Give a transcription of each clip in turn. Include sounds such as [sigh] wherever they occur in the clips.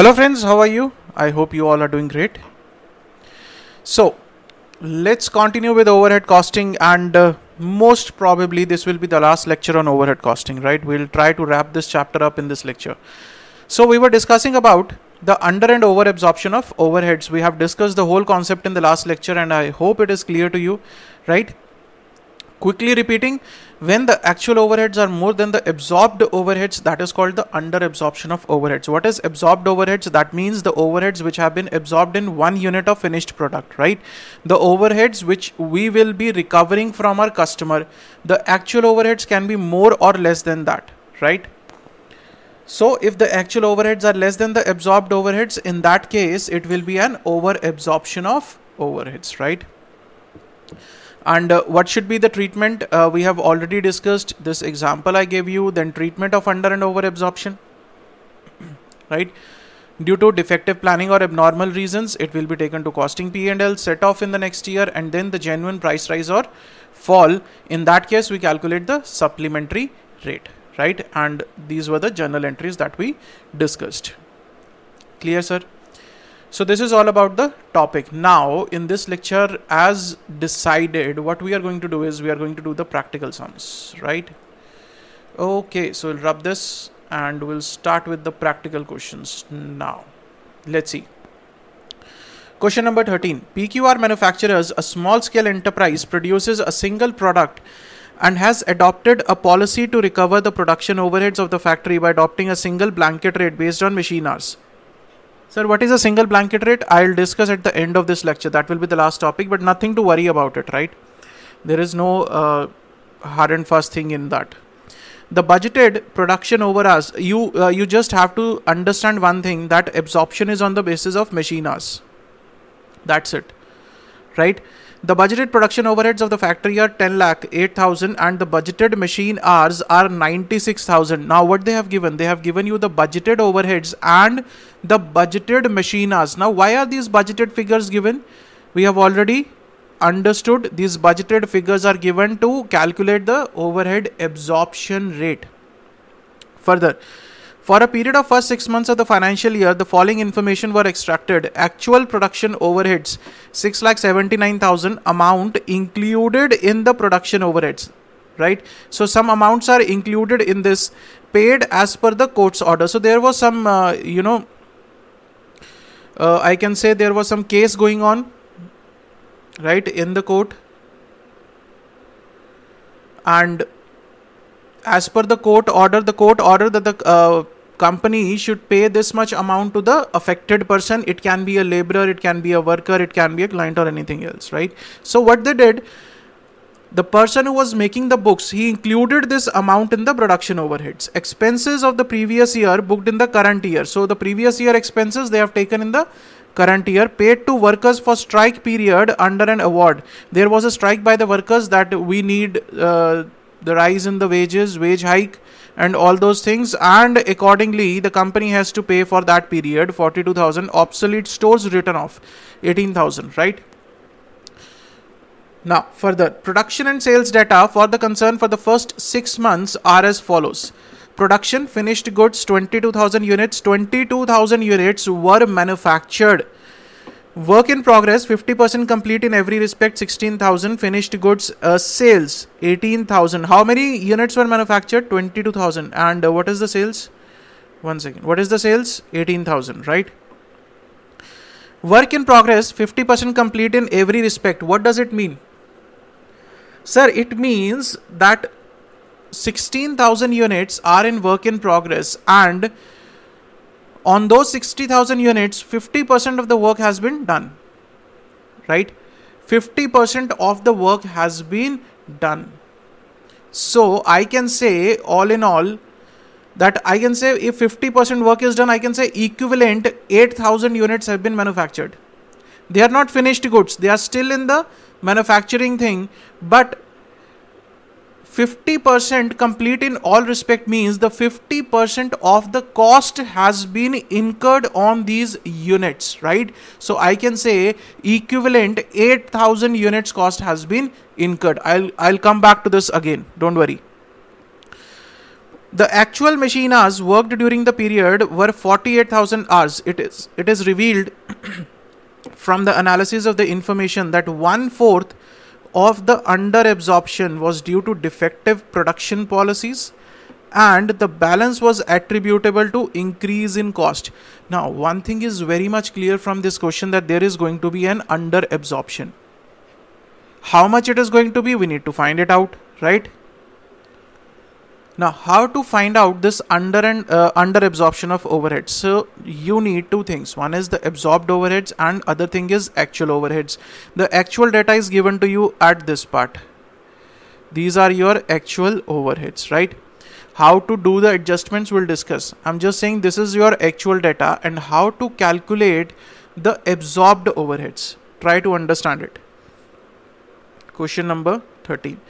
hello friends how are you i hope you all are doing great so let's continue with overhead costing and uh, most probably this will be the last lecture on overhead costing right we'll try to wrap this chapter up in this lecture so we were discussing about the under and over absorption of overheads we have discussed the whole concept in the last lecture and i hope it is clear to you right quickly repeating when the actual overheads are more than the absorbed overheads that is called the under absorption of overheads what is absorbed overheads that means the overheads which have been absorbed in one unit of finished product right the overheads which we will be recovering from our customer the actual overheads can be more or less than that right so if the actual overheads are less than the absorbed overheads in that case it will be an over absorption of overheads right and uh, what should be the treatment uh, we have already discussed this example i gave you then treatment of under and over absorption [clears throat] right due to defective planning or abnormal reasons it will be taken to costing p&l set off in the next year and then the genuine price rise or fall in that case we calculate the supplementary rate right and these were the journal entries that we discussed clear sir so this is all about the topic. Now in this lecture as decided what we are going to do is we are going to do the practical sums, right? Okay, so we'll rub this and we'll start with the practical questions now. Let's see. Question number 13. PQR manufacturers, a small scale enterprise, produces a single product and has adopted a policy to recover the production overheads of the factory by adopting a single blanket rate based on machine hours. Sir, what is a single blanket rate? I'll discuss at the end of this lecture. That will be the last topic, but nothing to worry about it, right? There is no uh, hard and fast thing in that. The budgeted production over us. you, uh, you just have to understand one thing that absorption is on the basis of machine hours. That's it, right? The budgeted production overheads of the factory are 10 lakh 8000 and the budgeted machine hours are 96000. Now what they have given? They have given you the budgeted overheads and the budgeted machine hours. Now why are these budgeted figures given? We have already understood these budgeted figures are given to calculate the overhead absorption rate. Further, for a period of first 6 months of the financial year, the following information were extracted. Actual production overheads 6,79,000 amount included in the production overheads right so some amounts are included in this paid as per the court's order so there was some uh, you know uh, i can say there was some case going on right in the court and as per the court order the court order that the uh, company should pay this much amount to the affected person. It can be a laborer, it can be a worker, it can be a client or anything else, right? So what they did, the person who was making the books, he included this amount in the production overheads. Expenses of the previous year booked in the current year. So the previous year expenses they have taken in the current year paid to workers for strike period under an award there was a strike by the workers that we need uh, the rise in the wages wage hike and all those things and accordingly the company has to pay for that period 42000 obsolete stores written off 18000 right now further production and sales data for the concern for the first 6 months are as follows production finished goods 22000 units 22000 units were manufactured Work in progress 50% complete in every respect 16,000 finished goods uh, sales 18,000 how many units were manufactured 22,000 and uh, what is the sales one second what is the sales 18,000 right work in progress 50% complete in every respect what does it mean sir it means that 16,000 units are in work in progress and on those 60,000 units, 50% of the work has been done, right? 50% of the work has been done. So I can say all in all that I can say if 50% work is done, I can say equivalent 8,000 units have been manufactured. They are not finished goods. They are still in the manufacturing thing, but 50% complete in all respect means the 50% of the cost has been incurred on these units right so i can say equivalent 8000 units cost has been incurred i'll i'll come back to this again don't worry the actual machine hours worked during the period were 48000 hours it is it is revealed [clears throat] from the analysis of the information that one fourth of the under absorption was due to defective production policies and the balance was attributable to increase in cost now one thing is very much clear from this question that there is going to be an under absorption how much it is going to be we need to find it out right now, how to find out this under and uh, under absorption of overheads? So you need two things. One is the absorbed overheads, and other thing is actual overheads. The actual data is given to you at this part. These are your actual overheads, right? How to do the adjustments we'll discuss. I'm just saying this is your actual data and how to calculate the absorbed overheads. Try to understand it. Question number 13.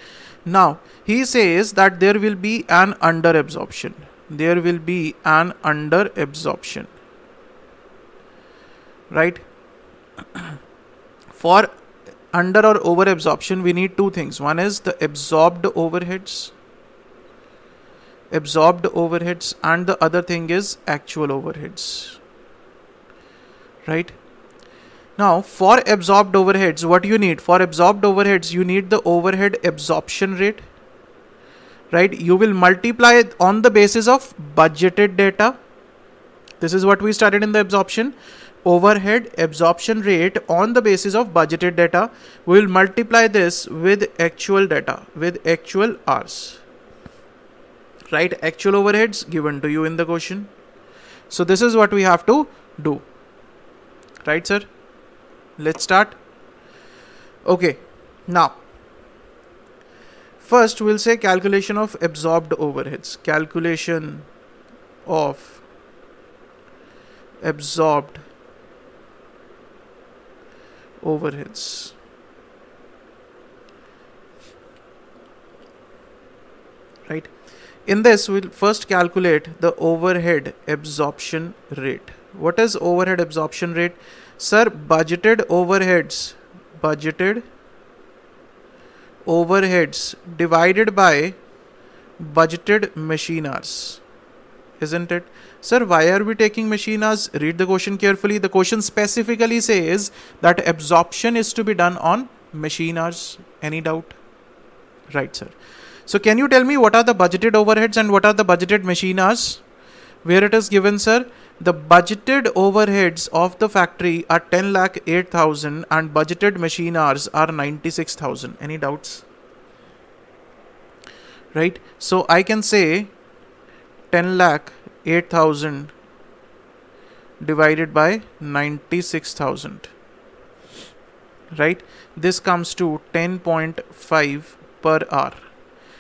Now, he says that there will be an under absorption. There will be an under absorption. Right? [clears throat] For under or over absorption, we need two things. One is the absorbed overheads, absorbed overheads, and the other thing is actual overheads. Right? Now for absorbed overheads, what you need? For absorbed overheads, you need the overhead absorption rate, right? You will multiply it on the basis of budgeted data. This is what we started in the absorption overhead absorption rate on the basis of budgeted data. We will multiply this with actual data, with actual hours. Right? Actual overheads given to you in the question. So this is what we have to do. Right, sir? let's start okay now first we'll say calculation of absorbed overheads calculation of absorbed overheads right in this we'll first calculate the overhead absorption rate what is overhead absorption rate sir budgeted overheads budgeted overheads divided by budgeted machine isn't it sir why are we taking machine read the question carefully the question specifically says that absorption is to be done on machine any doubt right sir so can you tell me what are the budgeted overheads and what are the budgeted machine where it is given sir the budgeted overheads of the factory are 10 lakh 8,000 and budgeted machine hours are 96,000. Any doubts? Right. So I can say 10 lakh 8,000 divided by 96,000. Right. This comes to 10.5 per hour.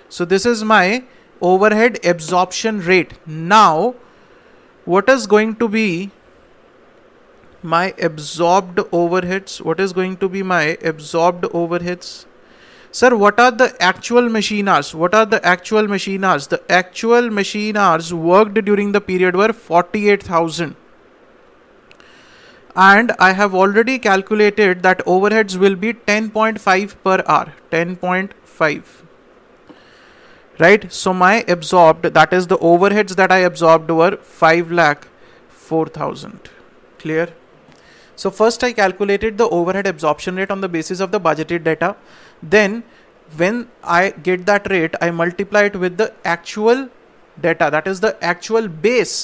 So this is my overhead absorption rate. Now what is going to be my absorbed overheads what is going to be my absorbed overheads sir what are the actual machine hours what are the actual machine hours the actual machine hours worked during the period were 48000 and i have already calculated that overheads will be 10.5 per hour 10.5 right so my absorbed that is the overheads that i absorbed were 5 lakh 4000 clear so first i calculated the overhead absorption rate on the basis of the budgeted data then when i get that rate i multiply it with the actual data that is the actual base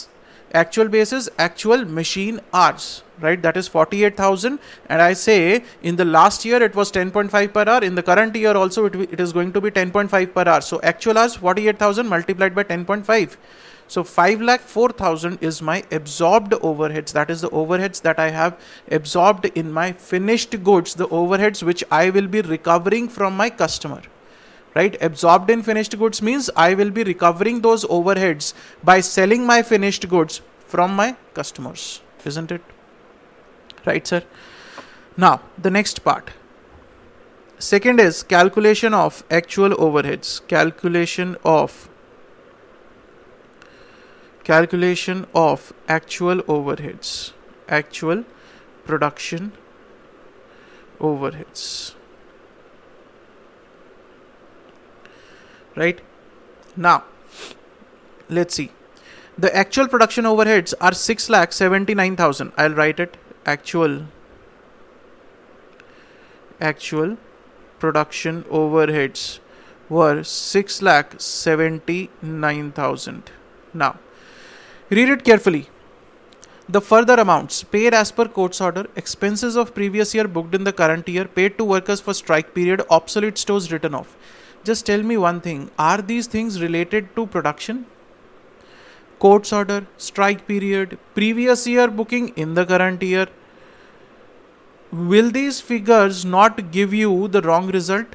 actual base is actual machine hours right that is 48000 and i say in the last year it was 10.5 per hour in the current year also it, it is going to be 10.5 per hour so actual hours 48000 multiplied by 10.5 so 5 lakh 4000 is my absorbed overheads that is the overheads that i have absorbed in my finished goods the overheads which i will be recovering from my customer right absorbed in finished goods means i will be recovering those overheads by selling my finished goods from my customers isn't it right sir now the next part second is calculation of actual overheads calculation of calculation of actual overheads actual production overheads right now let's see the actual production overheads are 6 lakh 79000 i'll write it actual actual production overheads were 6 lakh 79000 now read it carefully the further amounts paid as per court's order, expenses of previous year booked in the current year, paid to workers for strike period, obsolete stores written off. Just tell me one thing are these things related to production? court's order, strike period, previous year booking in the current year. Will these figures not give you the wrong result?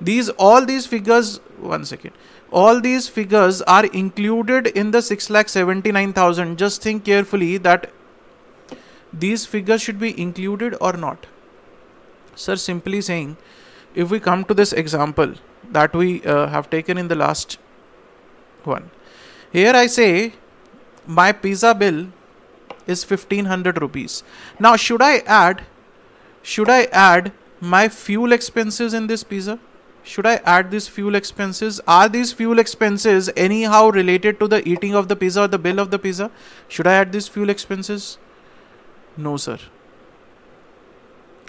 These all these figures, one second, all these figures are included in the 6 lakh 79,000. Just think carefully that these figures should be included or not. Sir, simply saying, if we come to this example that we uh, have taken in the last one, here I say my pizza bill is 1500 rupees. Now should I add should I add my fuel expenses in this pizza? Should I add these fuel expenses? Are these fuel expenses anyhow related to the eating of the pizza or the bill of the pizza? Should I add these fuel expenses? No, sir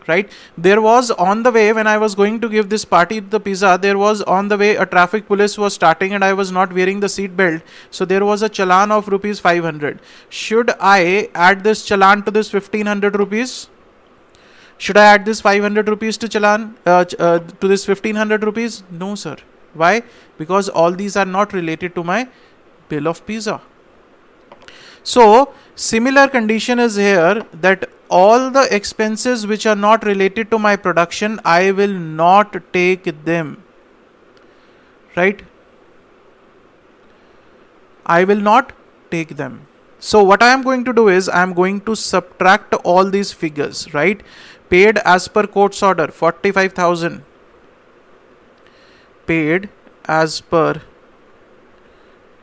right there was on the way when i was going to give this party the pizza there was on the way a traffic police was starting and i was not wearing the seat belt so there was a challan of rupees 500 should i add this challan to this 1500 rupees should i add this 500 rupees to challan uh, uh, to this 1500 rupees no sir why because all these are not related to my bill of pizza so similar condition is here that all the expenses which are not related to my production, I will not take them. Right? I will not take them. So what I am going to do is I am going to subtract all these figures, right? Paid as per court's order 45,000. Paid as per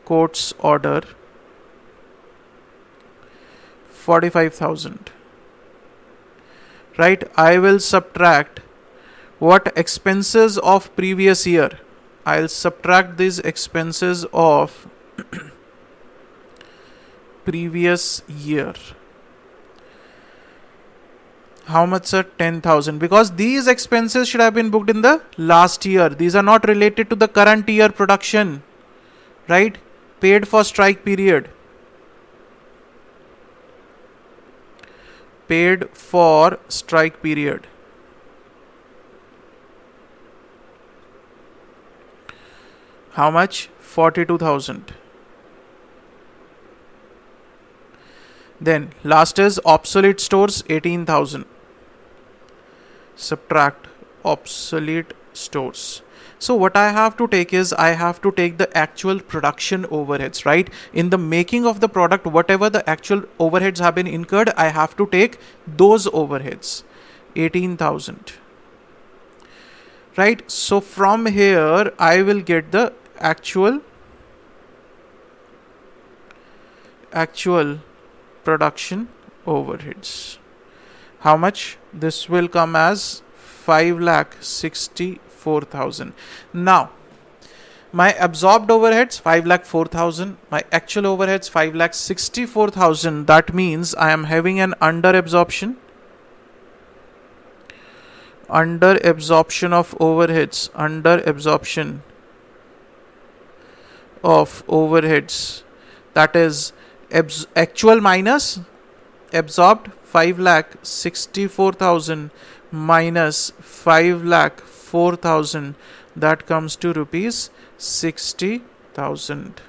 court's order 45,000 right i will subtract what expenses of previous year i'll subtract these expenses of [clears throat] previous year how much sir 10000 because these expenses should have been booked in the last year these are not related to the current year production right paid for strike period paid for strike period. How much? 42,000. Then last is obsolete stores 18,000. Subtract obsolete stores. So what I have to take is I have to take the actual production overheads, right? In the making of the product, whatever the actual overheads have been incurred, I have to take those overheads, 18,000. Right? So from here, I will get the actual actual production overheads. How much? This will come as 5 lakh 60 4000 now my absorbed overheads 5 lakh 4000 my actual overheads 5 lakh 64000 that means i am having an under absorption under absorption of overheads under absorption of overheads that is actual minus absorbed 5 lakh 64000 minus 5 lakh 4000 that comes to rupees 60000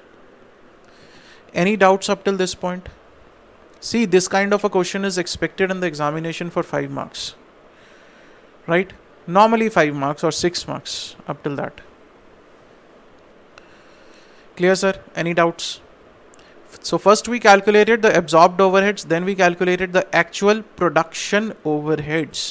any doubts up till this point see this kind of a question is expected in the examination for 5 marks right normally 5 marks or 6 marks up till that clear sir any doubts so first we calculated the absorbed overheads then we calculated the actual production overheads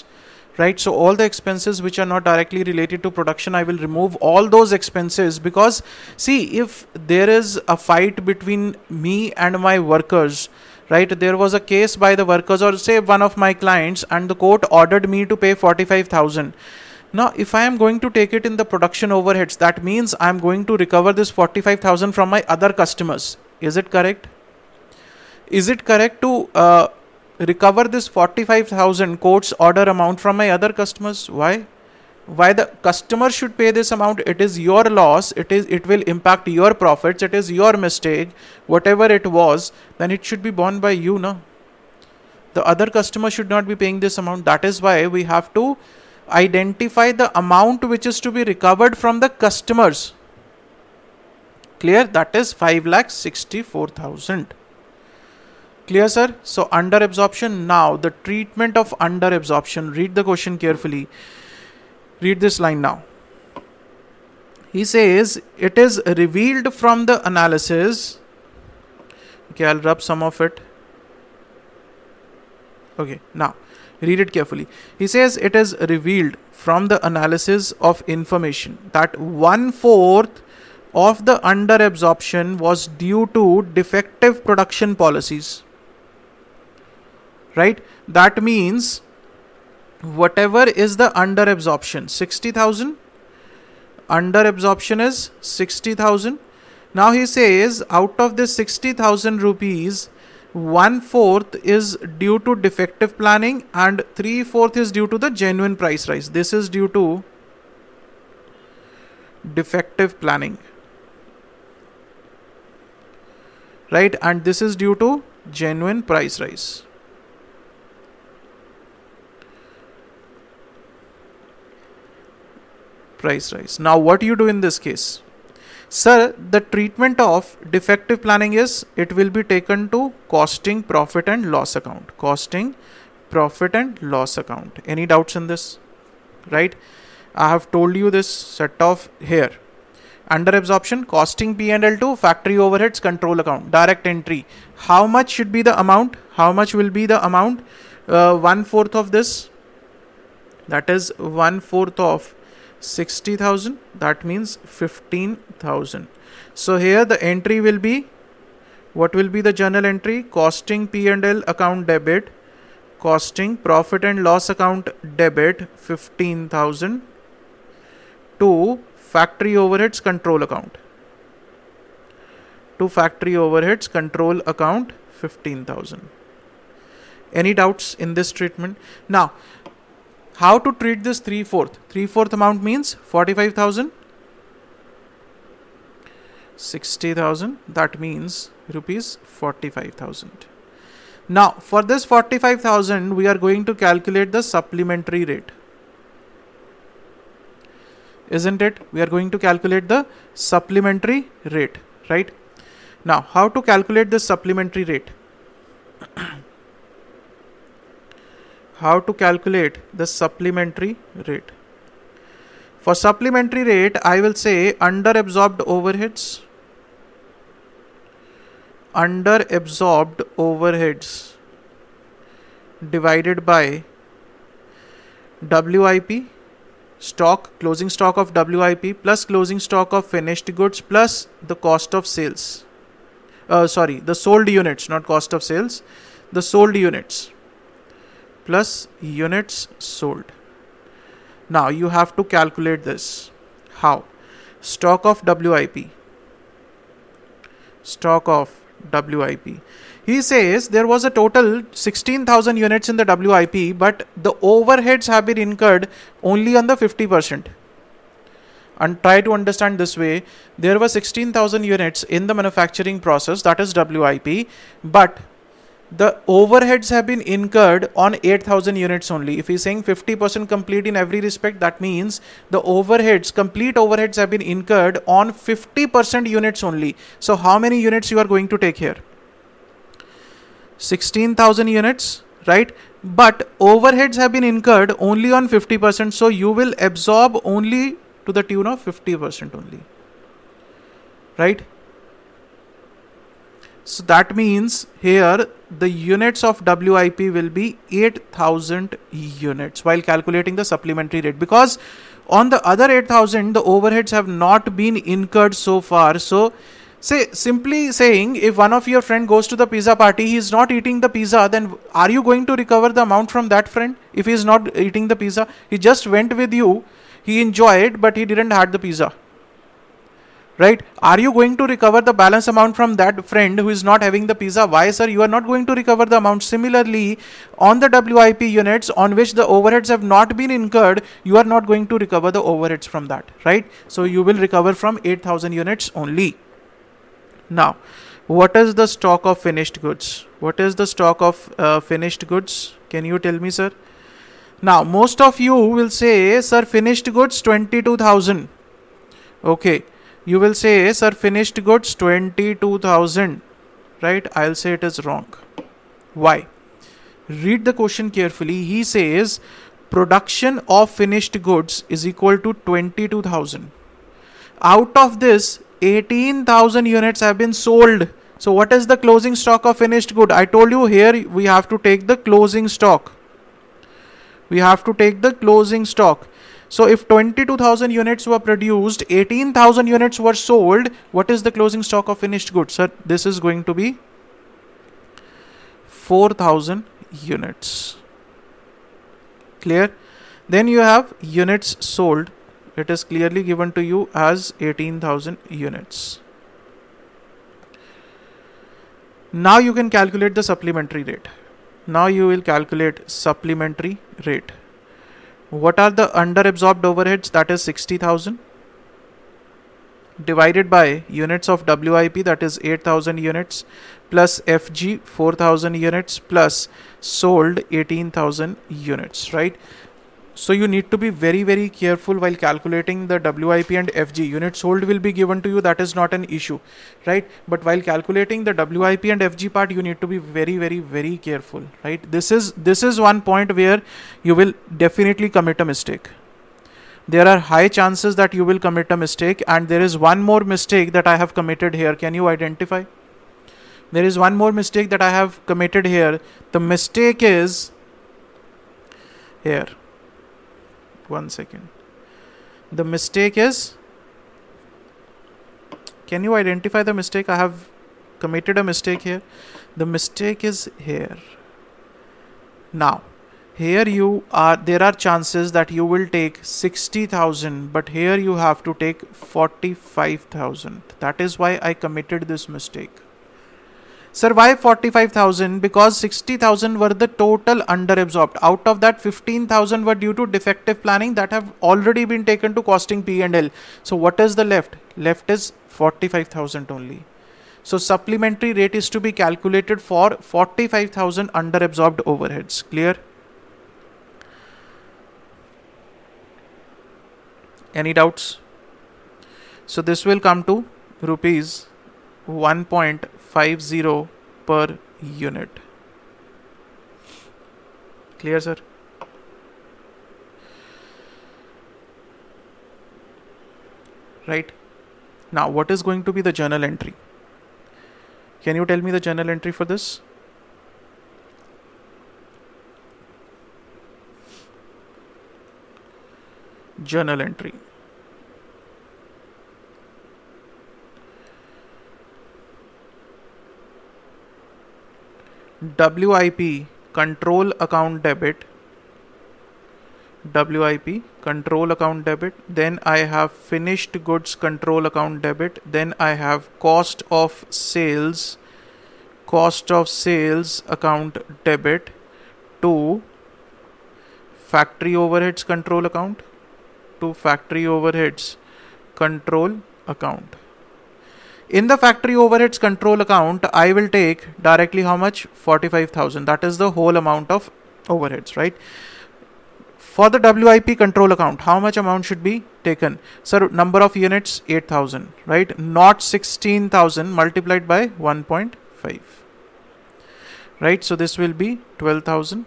right so all the expenses which are not directly related to production i will remove all those expenses because see if there is a fight between me and my workers right there was a case by the workers or say one of my clients and the court ordered me to pay 45000 now, if I am going to take it in the production overheads, that means I am going to recover this 45,000 from my other customers. Is it correct? Is it correct to uh, recover this 45,000 quotes order amount from my other customers. Why? Why the customer should pay this amount? It is your loss. It is it will impact your profits. It is your mistake. Whatever it was, then it should be borne by you, no? The other customer should not be paying this amount. That is why we have to identify the amount which is to be recovered from the customers. Clear? That is 5,64,000. Clear sir? So under absorption now the treatment of under absorption. Read the question carefully. Read this line now. He says it is revealed from the analysis. Okay, I'll rub some of it. Okay, now read it carefully. He says it is revealed from the analysis of information that one fourth of the under absorption was due to defective production policies right that means whatever is the under absorption 60000 under absorption is 60000 now he says out of this 60000 rupees one fourth is due to defective planning and three fourth is due to the genuine price rise this is due to defective planning right and this is due to genuine price rise price rise. Now, what you do in this case? Sir, the treatment of defective planning is it will be taken to costing, profit and loss account. Costing, profit and loss account. Any doubts in this? Right? I have told you this set off here. Under absorption, costing P&L to factory overheads control account, direct entry. How much should be the amount? How much will be the amount? Uh, one fourth of this. That is one fourth of 60000 that means 15000 so here the entry will be what will be the journal entry costing p&l account debit costing profit and loss account debit 15000 to factory overheads control account to factory overheads control account 15000 any doubts in this treatment now how to treat this 3 fourth 3 fourth amount means 45000 60000 that means rupees 45000 now for this 45000 we are going to calculate the supplementary rate isn't it we are going to calculate the supplementary rate right now how to calculate the supplementary rate [clears throat] how to calculate the supplementary rate. For supplementary rate, I will say under absorbed overheads, under absorbed overheads divided by WIP stock closing stock of WIP plus closing stock of finished goods plus the cost of sales uh, sorry the sold units not cost of sales the sold units plus units sold. Now you have to calculate this. How? Stock of WIP. Stock of WIP. He says there was a total 16,000 units in the WIP, but the overheads have been incurred only on the 50%. And try to understand this way there were 16,000 units in the manufacturing process, that is WIP, but the overheads have been incurred on 8000 units only if he's saying 50% complete in every respect that means the overheads complete overheads have been incurred on 50% units only so how many units you are going to take here 16000 units right but overheads have been incurred only on 50% so you will absorb only to the tune of 50% only right so that means here the units of WIP will be 8000 units while calculating the supplementary rate because on the other 8000 the overheads have not been incurred so far. So say simply saying if one of your friend goes to the pizza party he is not eating the pizza then are you going to recover the amount from that friend if he is not eating the pizza he just went with you he enjoyed but he didn't had the pizza right are you going to recover the balance amount from that friend who is not having the pizza why sir you are not going to recover the amount similarly on the wip units on which the overheads have not been incurred you are not going to recover the overheads from that right so you will recover from 8000 units only now what is the stock of finished goods what is the stock of uh, finished goods can you tell me sir now most of you will say sir finished goods 22000 okay you will say sir finished goods 22000 right i'll say it is wrong why read the question carefully he says production of finished goods is equal to 22000 out of this 18000 units have been sold so what is the closing stock of finished good i told you here we have to take the closing stock we have to take the closing stock so if 22,000 units were produced, 18,000 units were sold, what is the closing stock of finished goods? Sir, this is going to be 4,000 units. Clear? Then you have units sold. It is clearly given to you as 18,000 units. Now you can calculate the supplementary rate. Now you will calculate supplementary rate. What are the under-absorbed overheads? That is 60,000 divided by units of WIP that is 8000 units plus FG 4000 units plus sold 18000 units right so you need to be very, very careful while calculating the WIP and FG. Units sold will be given to you. That is not an issue, right? But while calculating the WIP and FG part, you need to be very, very, very careful, right? This is, this is one point where you will definitely commit a mistake. There are high chances that you will commit a mistake. And there is one more mistake that I have committed here. Can you identify? There is one more mistake that I have committed here. The mistake is here one second the mistake is can you identify the mistake i have committed a mistake here the mistake is here now here you are there are chances that you will take 60000 but here you have to take 45000 that is why i committed this mistake Survive 45,000? Because 60,000 were the total underabsorbed. Out of that, 15,000 were due to defective planning that have already been taken to costing P and L. So what is the left? Left is 45,000 only. So supplementary rate is to be calculated for 45,000 underabsorbed overheads. Clear? Any doubts? So this will come to rupees 1.5 50 per unit clear sir right now what is going to be the journal entry can you tell me the journal entry for this journal entry WIP control account debit WIP control account debit then I have finished goods control account debit then I have cost of sales cost of sales account debit to factory overheads control account to factory overheads control account in the factory overheads control account, I will take directly how much? 45,000. That is the whole amount of overheads, right? For the WIP control account, how much amount should be taken? Sir, number of units 8,000, right? Not 16,000 multiplied by 1.5, right? So this will be 12,000.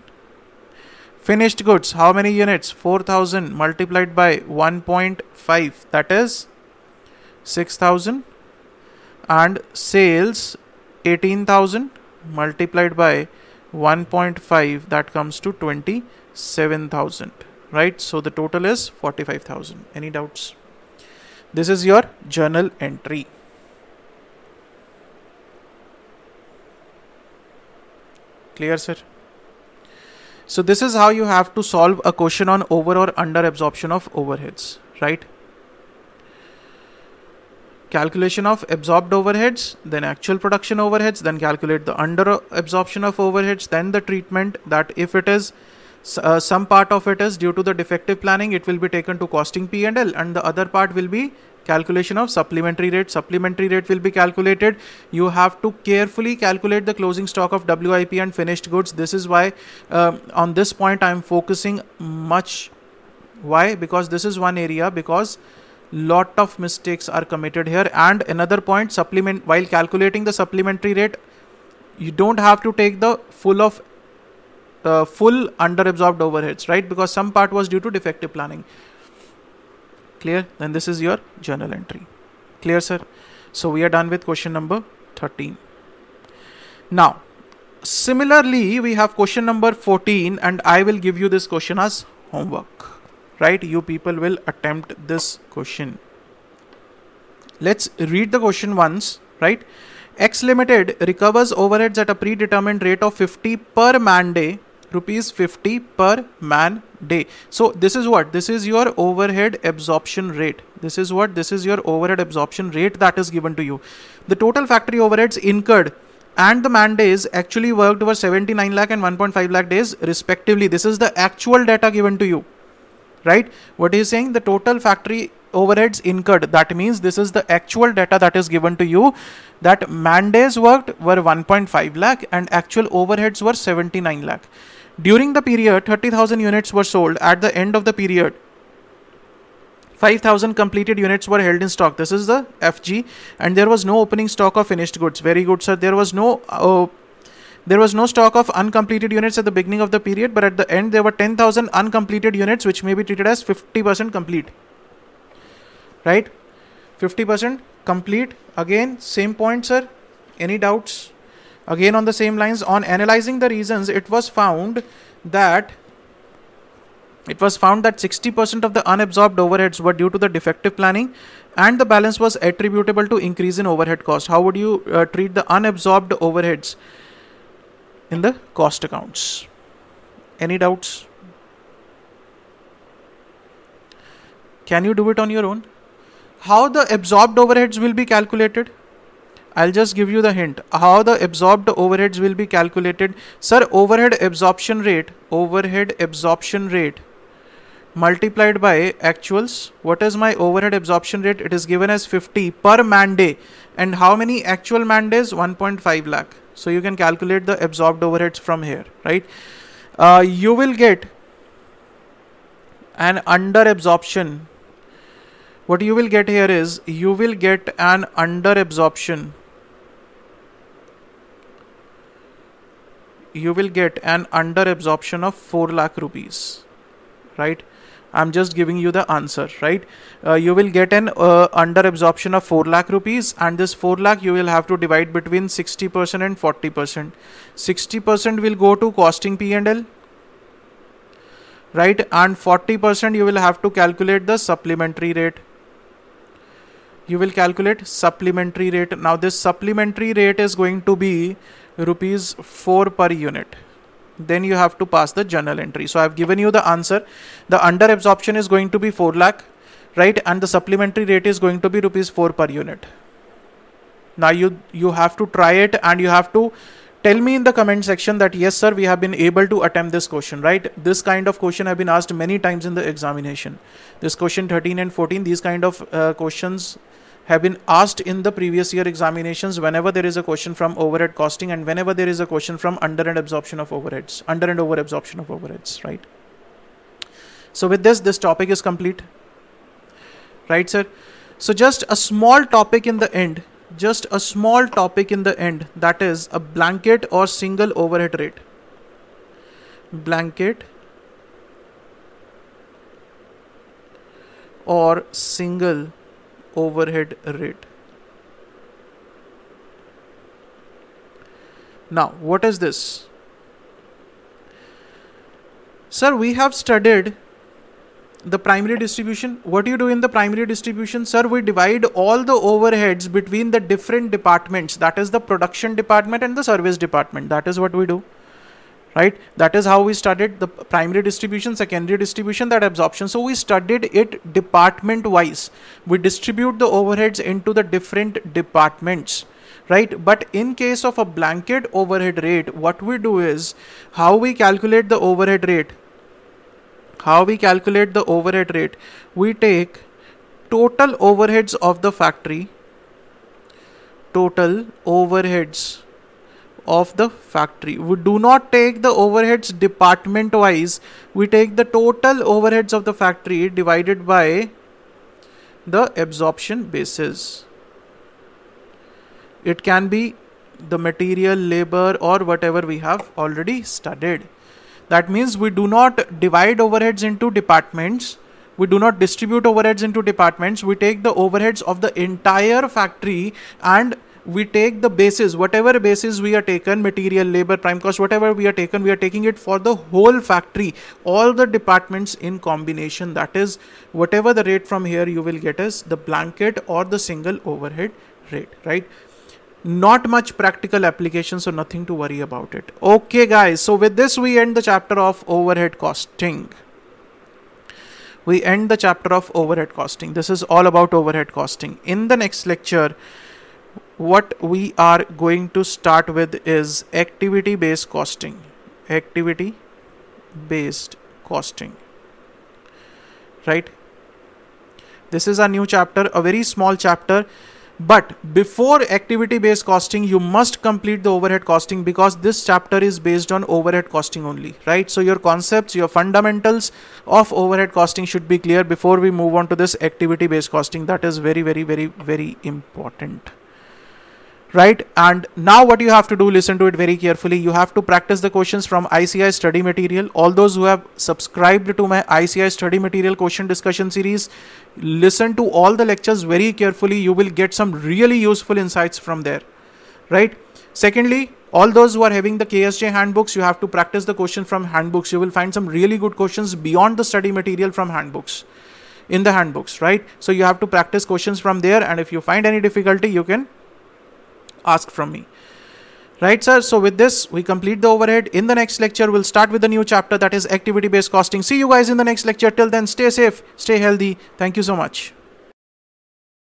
Finished goods, how many units? 4,000 multiplied by 1.5, that is 6,000 and sales 18000 multiplied by 1.5 that comes to 27000 right so the total is 45000 any doubts this is your journal entry clear sir so this is how you have to solve a question on over or under absorption of overheads right calculation of absorbed overheads, then actual production overheads, then calculate the under absorption of overheads, then the treatment that if it is uh, some part of it is due to the defective planning, it will be taken to costing P&L and the other part will be calculation of supplementary rate. Supplementary rate will be calculated. You have to carefully calculate the closing stock of WIP and finished goods. This is why uh, on this point I am focusing much. Why? Because this is one area because lot of mistakes are committed here and another point supplement while calculating the supplementary rate you don't have to take the full of uh, full under absorbed overheads right because some part was due to defective planning clear then this is your journal entry clear sir so we are done with question number 13 now similarly we have question number 14 and i will give you this question as homework right you people will attempt this question let's read the question once right x limited recovers overheads at a predetermined rate of 50 per man day rupees 50 per man day so this is what this is your overhead absorption rate this is what this is your overhead absorption rate that is given to you the total factory overheads incurred and the man days actually worked were 79 lakh and 1.5 lakh days respectively this is the actual data given to you right? What are you saying? The total factory overheads incurred. That means this is the actual data that is given to you that man days worked were 1.5 lakh and actual overheads were 79 lakh. During the period, 30,000 units were sold. At the end of the period, 5000 completed units were held in stock this is the fg and there was no opening stock of finished goods very good sir there was no uh, there was no stock of uncompleted units at the beginning of the period, but at the end there were 10,000 uncompleted units which may be treated as 50% complete. Right? 50% complete. Again, same point, sir. Any doubts? Again, on the same lines, on analyzing the reasons, it was found that it was found that 60% of the unabsorbed overheads were due to the defective planning and the balance was attributable to increase in overhead cost. How would you uh, treat the unabsorbed overheads? in the cost accounts. Any doubts? Can you do it on your own? How the absorbed overheads will be calculated? I'll just give you the hint. How the absorbed overheads will be calculated. Sir, overhead absorption rate, overhead absorption rate multiplied by actuals. What is my overhead absorption rate? It is given as 50 per man day. And how many actual man days? 1.5 lakh. So you can calculate the absorbed overheads from here, right? Uh, you will get an under absorption. What you will get here is you will get an under absorption. You will get an under absorption of 4 lakh rupees, right? I'm just giving you the answer, right? Uh, you will get an uh, under absorption of 4 lakh rupees and this 4 lakh you will have to divide between 60% and 40%. 60% will go to costing P&L, right? And 40% you will have to calculate the supplementary rate. You will calculate supplementary rate. Now this supplementary rate is going to be rupees 4 per unit then you have to pass the journal entry. So I've given you the answer. The under absorption is going to be 4 lakh, right? And the supplementary rate is going to be rupees 4 per unit. Now you, you have to try it and you have to tell me in the comment section that yes sir we have been able to attempt this question right this kind of question have been asked many times in the examination this question 13 and 14 these kind of uh, questions have been asked in the previous year examinations whenever there is a question from overhead costing and whenever there is a question from under and absorption of overheads, under and over absorption of overheads, right? So with this, this topic is complete, right, sir? So just a small topic in the end, just a small topic in the end, that is a blanket or single overhead rate. Blanket or single overhead rate. Now, what is this? Sir, we have studied the primary distribution. What do you do in the primary distribution? Sir, we divide all the overheads between the different departments. That is the production department and the service department. That is what we do right that is how we studied the primary distribution secondary distribution that absorption so we studied it department wise we distribute the overheads into the different departments right but in case of a blanket overhead rate what we do is how we calculate the overhead rate how we calculate the overhead rate we take total overheads of the factory total overheads of the factory. We do not take the overheads department wise. We take the total overheads of the factory divided by the absorption basis. It can be the material, labor or whatever we have already studied. That means we do not divide overheads into departments. We do not distribute overheads into departments. We take the overheads of the entire factory and we take the basis, whatever basis we are taken, material, labor, prime cost, whatever we are taken, we are taking it for the whole factory, all the departments in combination. That is, whatever the rate from here you will get is the blanket or the single overhead rate, right? not much practical application so nothing to worry about it okay guys so with this we end the chapter of overhead costing we end the chapter of overhead costing this is all about overhead costing in the next lecture what we are going to start with is activity based costing activity based costing right this is a new chapter a very small chapter but before activity based costing you must complete the overhead costing because this chapter is based on overhead costing only right so your concepts your fundamentals of overhead costing should be clear before we move on to this activity based costing that is very very very very important right? And now what you have to do, listen to it very carefully. You have to practice the questions from ICI study material. All those who have subscribed to my ICI study material question discussion series, listen to all the lectures very carefully. You will get some really useful insights from there, right? Secondly, all those who are having the KSJ handbooks, you have to practice the question from handbooks. You will find some really good questions beyond the study material from handbooks in the handbooks, right? So you have to practice questions from there. And if you find any difficulty, you can Ask from me. Right, sir. So with this, we complete the overhead. In the next lecture, we'll start with the new chapter that is activity based costing. See you guys in the next lecture. Till then, stay safe, stay healthy. Thank you so much.